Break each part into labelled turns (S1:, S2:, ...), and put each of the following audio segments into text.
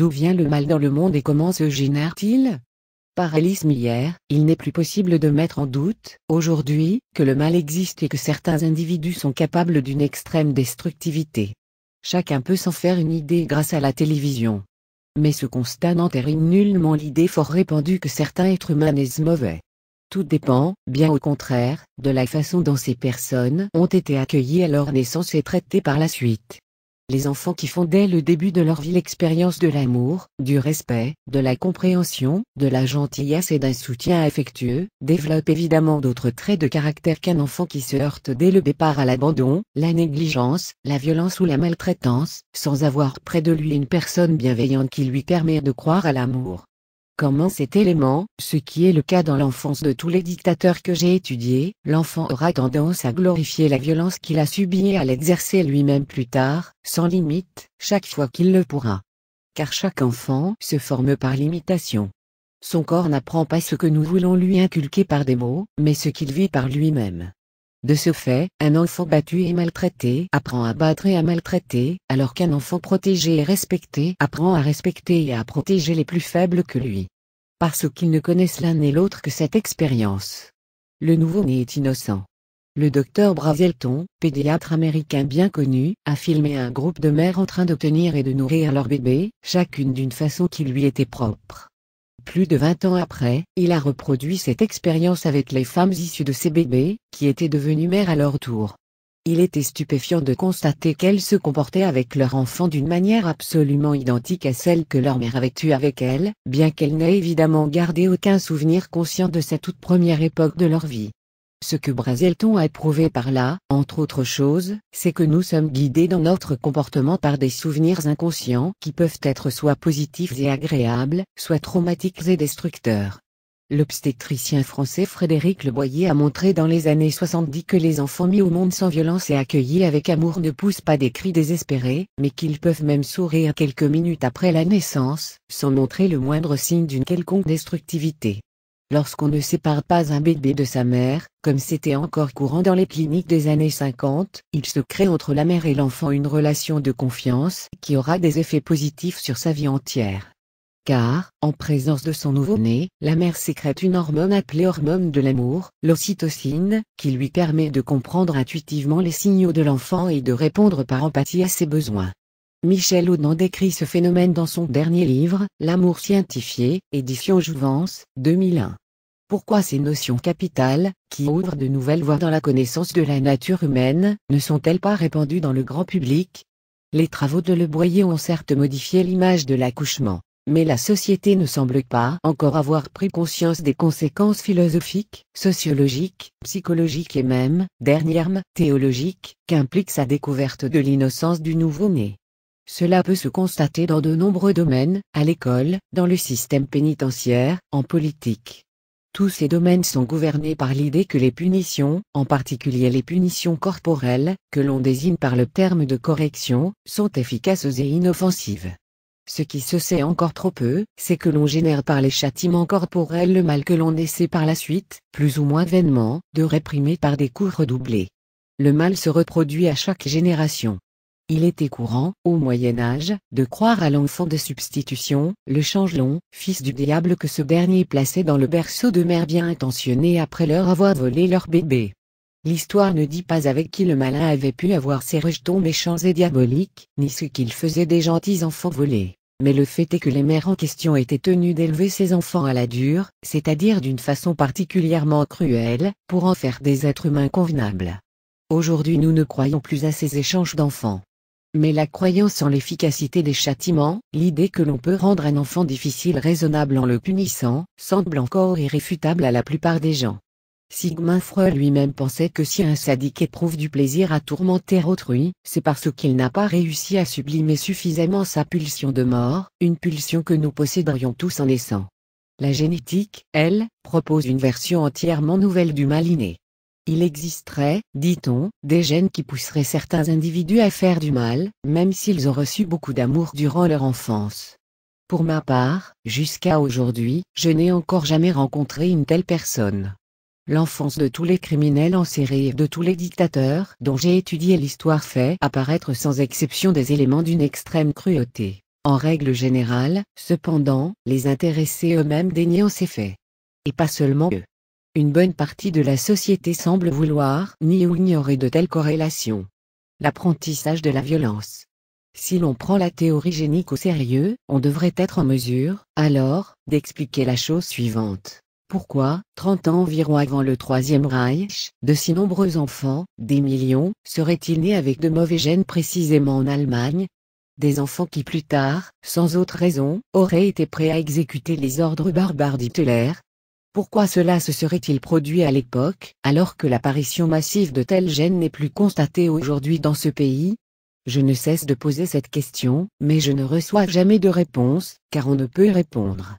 S1: D'où vient le mal dans le monde et comment se génère-t-il Par Alice il n'est plus possible de mettre en doute, aujourd'hui, que le mal existe et que certains individus sont capables d'une extrême destructivité. Chacun peut s'en faire une idée grâce à la télévision. Mais ce constat n'entérine nullement l'idée fort répandue que certains êtres humains naissent mauvais. Tout dépend, bien au contraire, de la façon dont ces personnes ont été accueillies à leur naissance et traitées par la suite les enfants qui font dès le début de leur vie l'expérience de l'amour, du respect, de la compréhension, de la gentillesse et d'un soutien affectueux, développent évidemment d'autres traits de caractère qu'un enfant qui se heurte dès le départ à l'abandon, la négligence, la violence ou la maltraitance, sans avoir près de lui une personne bienveillante qui lui permet de croire à l'amour comment cet élément, ce qui est le cas dans l'enfance de tous les dictateurs que j'ai étudiés, l'enfant aura tendance à glorifier la violence qu'il a subie et à l'exercer lui-même plus tard, sans limite, chaque fois qu'il le pourra. Car chaque enfant se forme par l'imitation. Son corps n'apprend pas ce que nous voulons lui inculquer par des mots, mais ce qu'il vit par lui-même. De ce fait, un enfant battu et maltraité apprend à battre et à maltraiter, alors qu'un enfant protégé et respecté apprend à respecter et à protéger les plus faibles que lui. Parce qu'ils ne connaissent l'un et l'autre que cette expérience. Le nouveau-né est innocent. Le docteur Brazelton, pédiatre américain bien connu, a filmé un groupe de mères en train d'obtenir et de nourrir leur bébé, chacune d'une façon qui lui était propre. Plus de 20 ans après, il a reproduit cette expérience avec les femmes issues de ses bébés, qui étaient devenues mères à leur tour. Il était stupéfiant de constater qu'elles se comportaient avec leur enfant d'une manière absolument identique à celle que leur mère avait eue avec elles, bien qu'elles n'aient évidemment gardé aucun souvenir conscient de cette toute première époque de leur vie. Ce que Brazelton a prouvé par là, entre autres choses, c'est que nous sommes guidés dans notre comportement par des souvenirs inconscients qui peuvent être soit positifs et agréables, soit traumatiques et destructeurs. L'obstétricien français Frédéric Boyer a montré dans les années 70 que les enfants mis au monde sans violence et accueillis avec amour ne poussent pas des cris désespérés, mais qu'ils peuvent même sourire quelques minutes après la naissance, sans montrer le moindre signe d'une quelconque destructivité lorsqu'on ne sépare pas un bébé de sa mère, comme c'était encore courant dans les cliniques des années 50, il se crée entre la mère et l'enfant une relation de confiance qui aura des effets positifs sur sa vie entière. Car, en présence de son nouveau-né, la mère sécrète une hormone appelée hormone de l'amour, l'ocytocine, qui lui permet de comprendre intuitivement les signaux de l'enfant et de répondre par empathie à ses besoins. Michel Audin décrit ce phénomène dans son dernier livre, L'amour scientifié, édition Jouvence, 2001. Pourquoi ces notions capitales, qui ouvrent de nouvelles voies dans la connaissance de la nature humaine, ne sont-elles pas répandues dans le grand public Les travaux de Le Boyer ont certes modifié l'image de l'accouchement, mais la société ne semble pas encore avoir pris conscience des conséquences philosophiques, sociologiques, psychologiques et même, dernièrement, théologiques, qu'implique sa découverte de l'innocence du nouveau-né. Cela peut se constater dans de nombreux domaines, à l'école, dans le système pénitentiaire, en politique. Tous ces domaines sont gouvernés par l'idée que les punitions, en particulier les punitions corporelles, que l'on désigne par le terme de correction, sont efficaces et inoffensives. Ce qui se sait encore trop peu, c'est que l'on génère par les châtiments corporels le mal que l'on essaie par la suite, plus ou moins vainement, de réprimer par des coups redoublés. Le mal se reproduit à chaque génération. Il était courant, au Moyen Âge, de croire à l'enfant de substitution, le changelon, fils du diable que ce dernier plaçait dans le berceau de mères bien intentionnées après leur avoir volé leur bébé. L'histoire ne dit pas avec qui le malin avait pu avoir ses rejetons méchants et diaboliques, ni ce qu'il faisait des gentils enfants volés. Mais le fait est que les mères en question étaient tenues d'élever ces enfants à la dure, c'est-à-dire d'une façon particulièrement cruelle, pour en faire des êtres humains convenables. Aujourd'hui nous ne croyons plus à ces échanges d'enfants mais la croyance en l'efficacité des châtiments, l'idée que l'on peut rendre un enfant difficile raisonnable en le punissant, semble encore irréfutable à la plupart des gens. Sigmund Freud lui-même pensait que si un sadique éprouve du plaisir à tourmenter autrui, c'est parce qu'il n'a pas réussi à sublimer suffisamment sa pulsion de mort, une pulsion que nous posséderions tous en naissant. La génétique, elle, propose une version entièrement nouvelle du maliné. Il existerait, dit-on, des gènes qui pousseraient certains individus à faire du mal, même s'ils ont reçu beaucoup d'amour durant leur enfance. Pour ma part, jusqu'à aujourd'hui, je n'ai encore jamais rencontré une telle personne. L'enfance de tous les criminels en série et de tous les dictateurs dont j'ai étudié l'histoire fait apparaître sans exception des éléments d'une extrême cruauté. En règle générale, cependant, les intéressés eux-mêmes dénient ces faits. Et pas seulement eux une bonne partie de la société semble vouloir ni ou ignorer de telles corrélations. L'apprentissage de la violence. Si l'on prend la théorie génique au sérieux, on devrait être en mesure, alors, d'expliquer la chose suivante. Pourquoi, 30 ans environ avant le Troisième Reich, de si nombreux enfants, des millions, seraient-ils nés avec de mauvais gènes précisément en Allemagne Des enfants qui plus tard, sans autre raison, auraient été prêts à exécuter les ordres barbares d'Hitler, pourquoi cela se serait-il produit à l'époque, alors que l'apparition massive de tels gènes n'est plus constatée aujourd'hui dans ce pays Je ne cesse de poser cette question, mais je ne reçois jamais de réponse, car on ne peut répondre.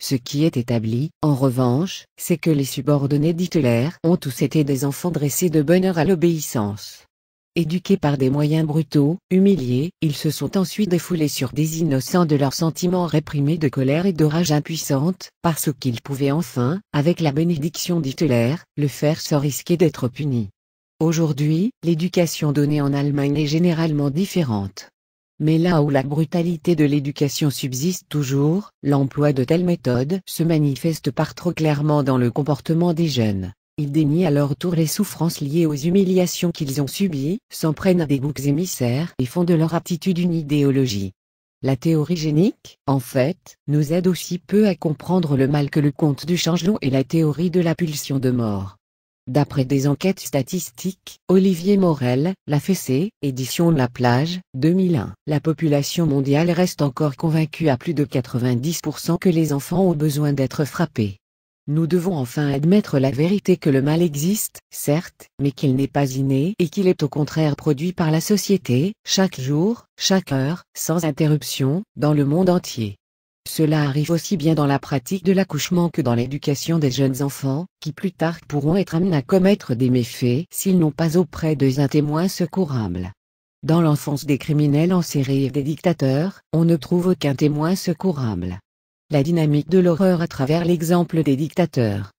S1: Ce qui est établi, en revanche, c'est que les subordonnés d'Hitler ont tous été des enfants dressés de bonheur à l'obéissance. Éduqués par des moyens brutaux, humiliés, ils se sont ensuite défoulés sur des innocents de leurs sentiments réprimés de colère et de rage impuissante, parce qu'ils pouvaient enfin, avec la bénédiction d'Hitler, le faire sans risquer d'être punis. Aujourd'hui, l'éducation donnée en Allemagne est généralement différente. Mais là où la brutalité de l'éducation subsiste toujours, l'emploi de telles méthodes se manifeste par trop clairement dans le comportement des jeunes. Ils dénient à leur tour les souffrances liées aux humiliations qu'ils ont subies, s'en prennent à des boucs émissaires et font de leur aptitude une idéologie. La théorie génique, en fait, nous aide aussi peu à comprendre le mal que le conte du changement et la théorie de la pulsion de mort. D'après des enquêtes statistiques, Olivier Morel, La Fessée, édition La Plage, 2001, la population mondiale reste encore convaincue à plus de 90% que les enfants ont besoin d'être frappés. Nous devons enfin admettre la vérité que le mal existe, certes, mais qu'il n'est pas inné et qu'il est au contraire produit par la société, chaque jour, chaque heure, sans interruption, dans le monde entier. Cela arrive aussi bien dans la pratique de l'accouchement que dans l'éducation des jeunes enfants, qui plus tard pourront être amenés à commettre des méfaits s'ils n'ont pas auprès d'eux un témoin secourable. Dans l'enfance des criminels en série et des dictateurs, on ne trouve aucun témoin secourable la dynamique de l'horreur à travers l'exemple des dictateurs.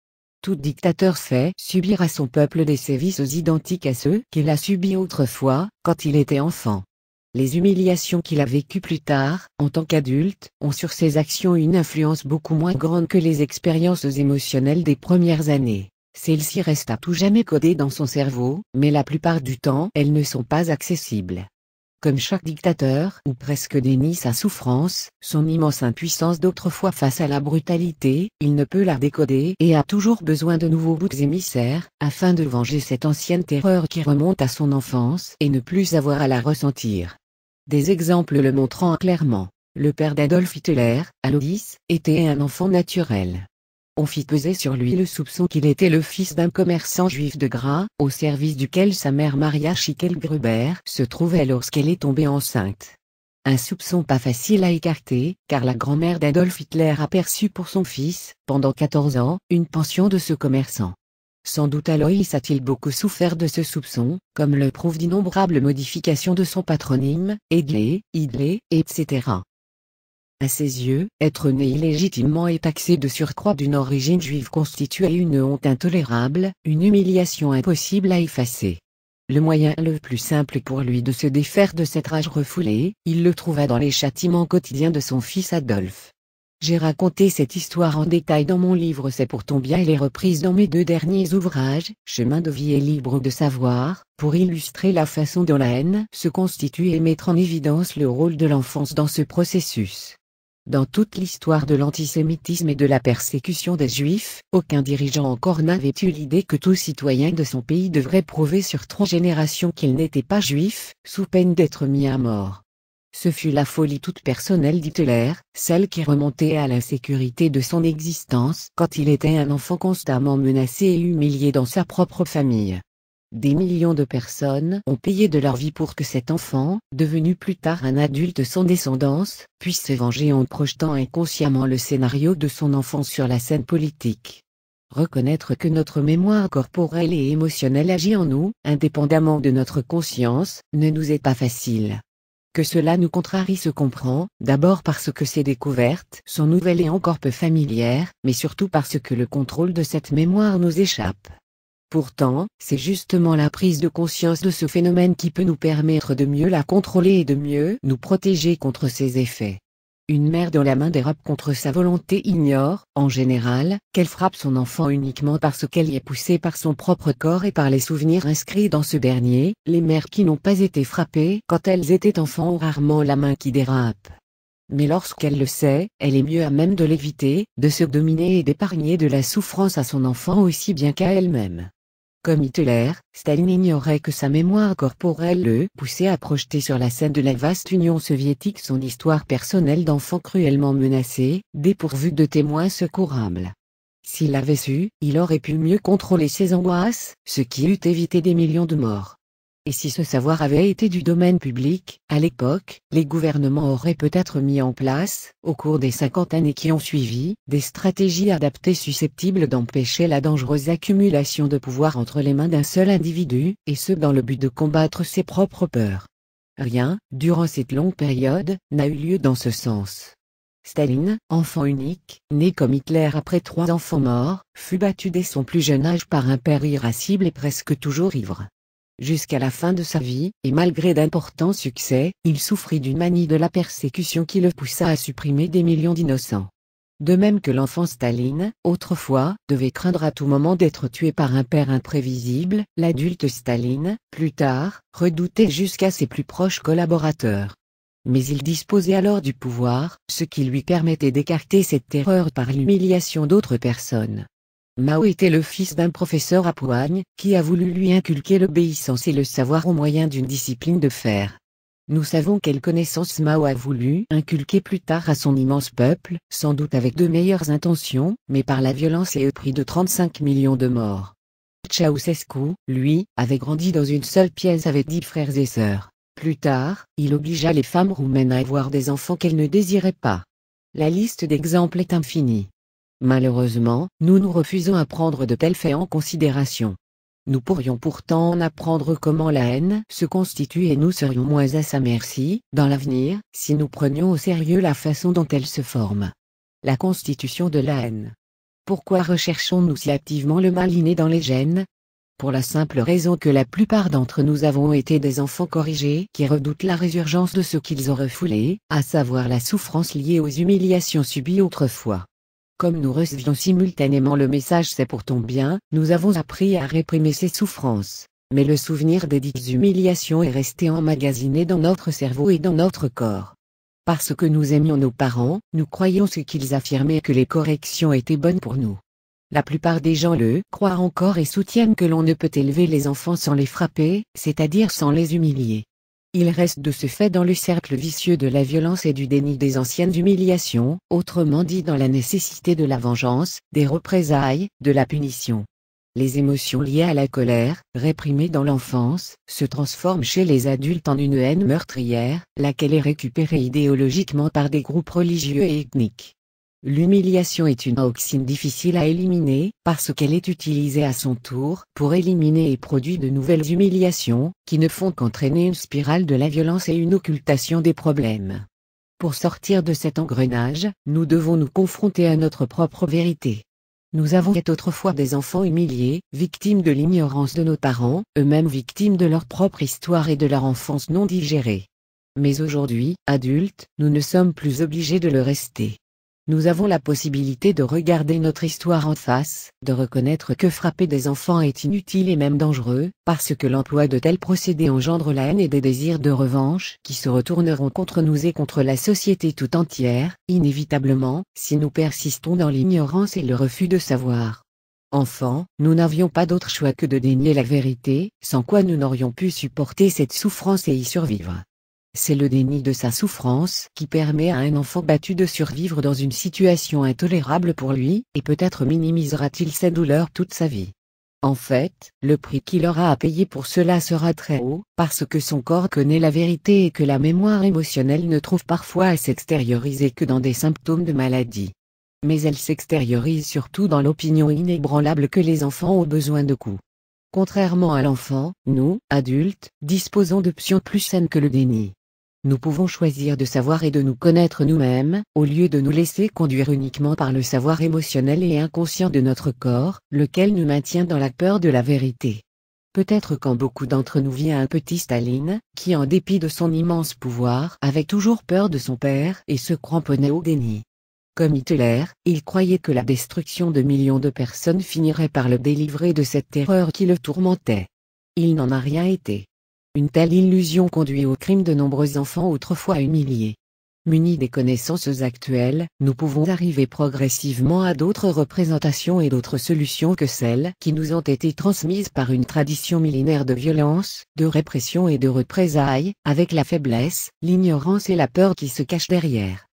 S1: Tout dictateur fait subir à son peuple des sévices identiques à ceux qu'il a subis autrefois, quand il était enfant. Les humiliations qu'il a vécues plus tard, en tant qu'adulte, ont sur ses actions une influence beaucoup moins grande que les expériences émotionnelles des premières années. Celles-ci restent à tout jamais codées dans son cerveau, mais la plupart du temps elles ne sont pas accessibles comme chaque dictateur ou presque dénie sa souffrance, son immense impuissance d'autrefois face à la brutalité, il ne peut la décoder et a toujours besoin de nouveaux bouts émissaires, afin de venger cette ancienne terreur qui remonte à son enfance et ne plus avoir à la ressentir. Des exemples le montrant clairement. Le père d'Adolf Hitler, Alois, était un enfant naturel on fit peser sur lui le soupçon qu'il était le fils d'un commerçant juif de gras, au service duquel sa mère Maria Gruber se trouvait lorsqu'elle est tombée enceinte. Un soupçon pas facile à écarter, car la grand-mère d'Adolf Hitler a perçu pour son fils, pendant 14 ans, une pension de ce commerçant. Sans doute Aloïs a-t-il beaucoup souffert de ce soupçon, comme le prouvent d'innombrables modifications de son patronyme, Edley, Idley, etc. À ses yeux, être né illégitimement et taxé de surcroît d'une origine juive constituait une honte intolérable, une humiliation impossible à effacer. Le moyen le plus simple pour lui de se défaire de cette rage refoulée, il le trouva dans les châtiments quotidiens de son fils Adolphe. J'ai raconté cette histoire en détail dans mon livre C'est pour ton bien et les reprises dans mes deux derniers ouvrages, Chemin de vie et libre de savoir, pour illustrer la façon dont la haine se constitue et mettre en évidence le rôle de l'enfance dans ce processus. Dans toute l'histoire de l'antisémitisme et de la persécution des Juifs, aucun dirigeant encore n'avait eu l'idée que tout citoyen de son pays devrait prouver sur trois générations qu'il n'était pas juif, sous peine d'être mis à mort. Ce fut la folie toute personnelle d'Hitler, celle qui remontait à l'insécurité de son existence quand il était un enfant constamment menacé et humilié dans sa propre famille. Des millions de personnes ont payé de leur vie pour que cet enfant, devenu plus tard un adulte sans descendance, puisse se venger en projetant inconsciemment le scénario de son enfant sur la scène politique. Reconnaître que notre mémoire corporelle et émotionnelle agit en nous, indépendamment de notre conscience, ne nous est pas facile. Que cela nous contrarie se comprend, d'abord parce que ces découvertes sont nouvelles et encore peu familières, mais surtout parce que le contrôle de cette mémoire nous échappe. Pourtant, c'est justement la prise de conscience de ce phénomène qui peut nous permettre de mieux la contrôler et de mieux nous protéger contre ses effets. Une mère dont la main dérape contre sa volonté ignore, en général, qu'elle frappe son enfant uniquement parce qu'elle y est poussée par son propre corps et par les souvenirs inscrits dans ce dernier, les mères qui n'ont pas été frappées quand elles étaient enfants ont rarement la main qui dérape. Mais lorsqu'elle le sait, elle est mieux à même de l'éviter, de se dominer et d'épargner de la souffrance à son enfant aussi bien qu'à elle-même. Comme Hitler, Staline ignorait que sa mémoire corporelle le poussait à projeter sur la scène de la vaste Union soviétique son histoire personnelle d'enfant cruellement menacé, dépourvu de témoins secourables. S'il avait su, il aurait pu mieux contrôler ses angoisses, ce qui eût évité des millions de morts et si ce savoir avait été du domaine public, à l'époque, les gouvernements auraient peut-être mis en place, au cours des 50 années qui ont suivi, des stratégies adaptées susceptibles d'empêcher la dangereuse accumulation de pouvoir entre les mains d'un seul individu, et ce dans le but de combattre ses propres peurs. Rien, durant cette longue période, n'a eu lieu dans ce sens. Staline, enfant unique, né comme Hitler après trois enfants morts, fut battu dès son plus jeune âge par un père irascible et presque toujours ivre. Jusqu'à la fin de sa vie, et malgré d'importants succès, il souffrit d'une manie de la persécution qui le poussa à supprimer des millions d'innocents. De même que l'enfant Staline, autrefois, devait craindre à tout moment d'être tué par un père imprévisible, l'adulte Staline, plus tard, redoutait jusqu'à ses plus proches collaborateurs. Mais il disposait alors du pouvoir, ce qui lui permettait d'écarter cette terreur par l'humiliation d'autres personnes. Mao était le fils d'un professeur à Poigne, qui a voulu lui inculquer l'obéissance et le savoir au moyen d'une discipline de fer. Nous savons quelles connaissances Mao a voulu inculquer plus tard à son immense peuple, sans doute avec de meilleures intentions, mais par la violence et au prix de 35 millions de morts. Ceausescu, lui, avait grandi dans une seule pièce avec dix frères et sœurs. Plus tard, il obligea les femmes roumaines à avoir des enfants qu'elles ne désiraient pas. La liste d'exemples est infinie. Malheureusement, nous nous refusons à prendre de tels faits en considération. Nous pourrions pourtant en apprendre comment la haine se constitue et nous serions moins à sa merci, dans l'avenir, si nous prenions au sérieux la façon dont elle se forme. La constitution de la haine. Pourquoi recherchons-nous si activement le mal dans les gènes Pour la simple raison que la plupart d'entre nous avons été des enfants corrigés qui redoutent la résurgence de ce qu'ils ont refoulé, à savoir la souffrance liée aux humiliations subies autrefois. Comme nous recevions simultanément le message c'est pour ton bien, nous avons appris à réprimer ces souffrances. Mais le souvenir des dites humiliations est resté emmagasiné dans notre cerveau et dans notre corps. Parce que nous aimions nos parents, nous croyions ce qu'ils affirmaient que les corrections étaient bonnes pour nous. La plupart des gens le croient encore et soutiennent que l'on ne peut élever les enfants sans les frapper, c'est-à-dire sans les humilier. Il reste de ce fait dans le cercle vicieux de la violence et du déni des anciennes humiliations, autrement dit dans la nécessité de la vengeance, des représailles, de la punition. Les émotions liées à la colère, réprimées dans l'enfance, se transforment chez les adultes en une haine meurtrière, laquelle est récupérée idéologiquement par des groupes religieux et ethniques. L'humiliation est une toxine difficile à éliminer, parce qu'elle est utilisée à son tour pour éliminer et produit de nouvelles humiliations, qui ne font qu'entraîner une spirale de la violence et une occultation des problèmes. Pour sortir de cet engrenage, nous devons nous confronter à notre propre vérité. Nous avons été autrefois des enfants humiliés, victimes de l'ignorance de nos parents, eux-mêmes victimes de leur propre histoire et de leur enfance non digérée. Mais aujourd'hui, adultes, nous ne sommes plus obligés de le rester. Nous avons la possibilité de regarder notre histoire en face, de reconnaître que frapper des enfants est inutile et même dangereux, parce que l'emploi de tels procédés engendre la haine et des désirs de revanche qui se retourneront contre nous et contre la société tout entière, inévitablement, si nous persistons dans l'ignorance et le refus de savoir. Enfants, nous n'avions pas d'autre choix que de dénier la vérité, sans quoi nous n'aurions pu supporter cette souffrance et y survivre. C'est le déni de sa souffrance qui permet à un enfant battu de survivre dans une situation intolérable pour lui, et peut-être minimisera-t-il sa douleur toute sa vie. En fait, le prix qu'il aura à payer pour cela sera très haut, parce que son corps connaît la vérité et que la mémoire émotionnelle ne trouve parfois à s'extérioriser que dans des symptômes de maladie. Mais elle s'extériorise surtout dans l'opinion inébranlable que les enfants ont besoin de coups. Contrairement à l'enfant, nous, adultes, disposons d'options plus saines que le déni nous pouvons choisir de savoir et de nous connaître nous-mêmes, au lieu de nous laisser conduire uniquement par le savoir émotionnel et inconscient de notre corps, lequel nous maintient dans la peur de la vérité. Peut-être quand beaucoup d'entre nous vient un petit Staline, qui en dépit de son immense pouvoir avait toujours peur de son père et se cramponnait au déni. Comme Hitler, il croyait que la destruction de millions de personnes finirait par le délivrer de cette terreur qui le tourmentait. Il n'en a rien été. Une telle illusion conduit au crime de nombreux enfants autrefois humiliés. Munis des connaissances actuelles, nous pouvons arriver progressivement à d'autres représentations et d'autres solutions que celles qui nous ont été transmises par une tradition millénaire de violence, de répression et de représailles, avec la faiblesse, l'ignorance et la peur qui se cachent derrière.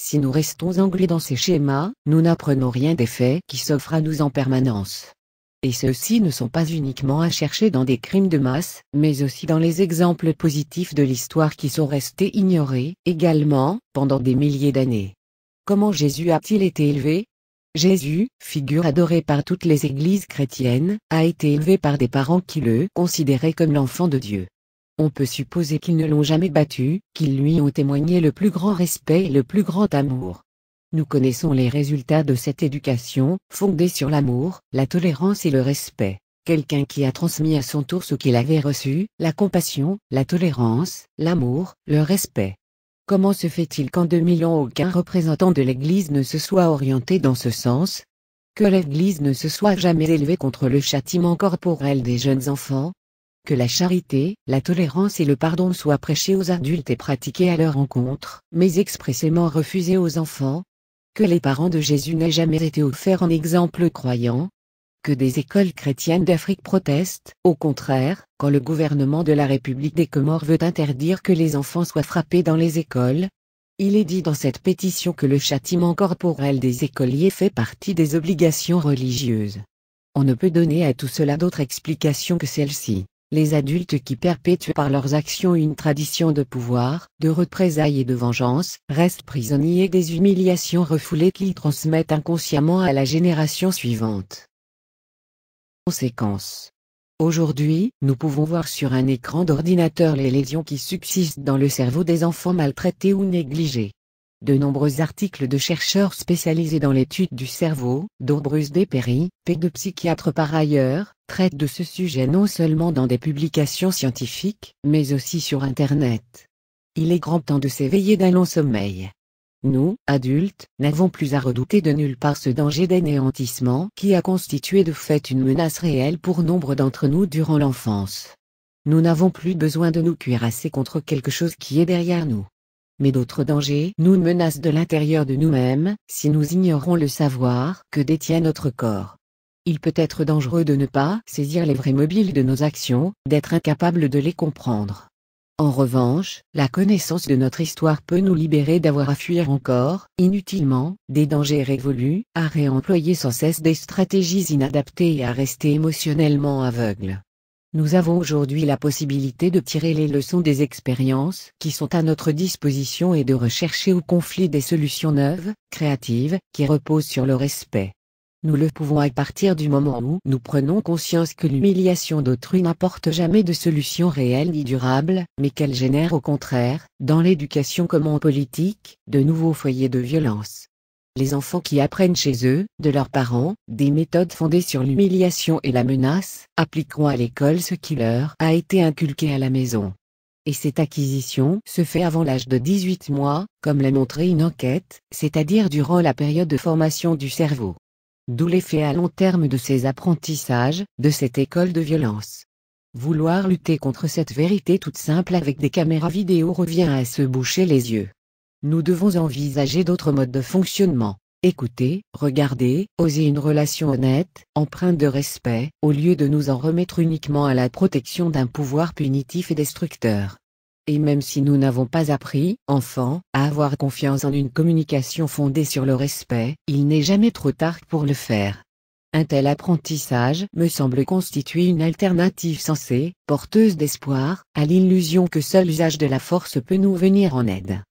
S1: Si nous restons englués dans ces schémas, nous n'apprenons rien des faits qui s'offrent à nous en permanence et ceux-ci ne sont pas uniquement à chercher dans des crimes de masse, mais aussi dans les exemples positifs de l'histoire qui sont restés ignorés, également, pendant des milliers d'années. Comment Jésus a-t-il été élevé Jésus, figure adorée par toutes les églises chrétiennes, a été élevé par des parents qui le considéraient comme l'enfant de Dieu. On peut supposer qu'ils ne l'ont jamais battu, qu'ils lui ont témoigné le plus grand respect et le plus grand amour. Nous connaissons les résultats de cette éducation, fondée sur l'amour, la tolérance et le respect. Quelqu'un qui a transmis à son tour ce qu'il avait reçu, la compassion, la tolérance, l'amour, le respect. Comment se fait-il qu'en 2000 ans aucun représentant de l'Église ne se soit orienté dans ce sens Que l'Église ne se soit jamais élevée contre le châtiment corporel des jeunes enfants que la charité, la tolérance et le pardon soient prêchés aux adultes et pratiqués à leur encontre, mais expressément refusés aux enfants, que les parents de Jésus n'aient jamais été offerts en exemple croyant, que des écoles chrétiennes d'Afrique protestent. Au contraire, quand le gouvernement de la République des Comores veut interdire que les enfants soient frappés dans les écoles, il est dit dans cette pétition que le châtiment corporel des écoliers fait partie des obligations religieuses. On ne peut donner à tout cela d'autre explication que celle-ci les adultes qui perpétuent par leurs actions une tradition de pouvoir, de représailles et de vengeance, restent prisonniers des humiliations refoulées qu'ils transmettent inconsciemment à la génération suivante. Conséquence. Aujourd'hui, nous pouvons voir sur un écran d'ordinateur les lésions qui subsistent dans le cerveau des enfants maltraités ou négligés de nombreux articles de chercheurs spécialisés dans l'étude du cerveau, dont Bruce Desperry, pédopsychiatre par ailleurs, traitent de ce sujet non seulement dans des publications scientifiques, mais aussi sur Internet. Il est grand temps de s'éveiller d'un long sommeil. Nous, adultes, n'avons plus à redouter de nulle part ce danger d'anéantissement qui a constitué de fait une menace réelle pour nombre d'entre nous durant l'enfance. Nous n'avons plus besoin de nous cuirasser contre quelque chose qui est derrière nous mais d'autres dangers nous menacent de l'intérieur de nous-mêmes si nous ignorons le savoir que détient notre corps. Il peut être dangereux de ne pas saisir les vrais mobiles de nos actions, d'être incapable de les comprendre. En revanche, la connaissance de notre histoire peut nous libérer d'avoir à fuir encore, inutilement, des dangers révolus, à réemployer sans cesse des stratégies inadaptées et à rester émotionnellement aveugles. Nous avons aujourd'hui la possibilité de tirer les leçons des expériences qui sont à notre disposition et de rechercher au conflit des solutions neuves, créatives, qui reposent sur le respect. Nous le pouvons à partir du moment où nous prenons conscience que l'humiliation d'autrui n'apporte jamais de solution réelle ni durable, mais qu'elle génère au contraire, dans l'éducation comme en politique, de nouveaux foyers de violence les enfants qui apprennent chez eux, de leurs parents, des méthodes fondées sur l'humiliation et la menace, appliqueront à l'école ce qui leur a été inculqué à la maison. Et cette acquisition se fait avant l'âge de 18 mois, comme l'a montré une enquête, c'est-à-dire durant la période de formation du cerveau. D'où l'effet à long terme de ces apprentissages, de cette école de violence. Vouloir lutter contre cette vérité toute simple avec des caméras vidéo revient à se boucher les yeux nous devons envisager d'autres modes de fonctionnement. Écouter, regarder, oser une relation honnête, empreinte de respect, au lieu de nous en remettre uniquement à la protection d'un pouvoir punitif et destructeur. Et même si nous n'avons pas appris, enfants, à avoir confiance en une communication fondée sur le respect, il n'est jamais trop tard pour le faire. Un tel apprentissage me semble constituer une alternative sensée, porteuse d'espoir, à l'illusion que seul l'usage de la force peut nous venir en aide.